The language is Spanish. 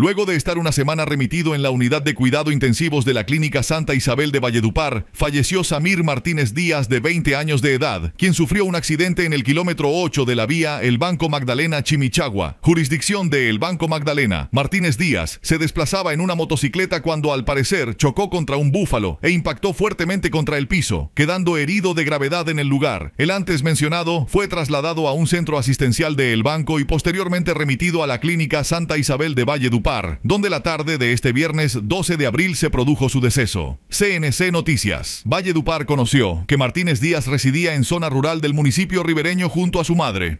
Luego de estar una semana remitido en la unidad de cuidado intensivos de la Clínica Santa Isabel de Valledupar, falleció Samir Martínez Díaz, de 20 años de edad, quien sufrió un accidente en el kilómetro 8 de la vía El Banco Magdalena Chimichagua, jurisdicción de El Banco Magdalena. Martínez Díaz se desplazaba en una motocicleta cuando al parecer chocó contra un búfalo e impactó fuertemente contra el piso, quedando herido de gravedad en el lugar. El antes mencionado fue trasladado a un centro asistencial de El Banco y posteriormente remitido a la Clínica Santa Isabel de Valledupar donde la tarde de este viernes 12 de abril se produjo su deceso. CNC Noticias. Valle Dupar conoció que Martínez Díaz residía en zona rural del municipio ribereño junto a su madre.